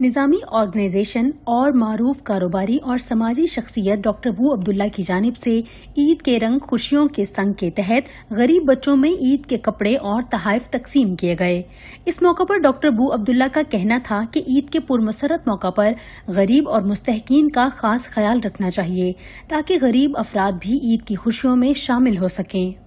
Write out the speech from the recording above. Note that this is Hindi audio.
निज़ामी ऑर्गेनाइजेशन और मरूफ कारोबारी और समाजी शख्सियत डॉक्टर बू अब्दुल्ला की जानब से ईद के रंग खुशियों के संग के तहत गरीब बच्चों में ईद के कपड़े और तहाइफ तकसीम किए गए इस मौके पर डॉक्टर बू अब्दुल्ला का कहना था कि ईद के पुरमसरत मौका पर गरीब और मुस्तकिन का खास ख्याल रखना चाहिए ताकि गरीब अफराद भी ईद की खुशियों में शामिल हो सकें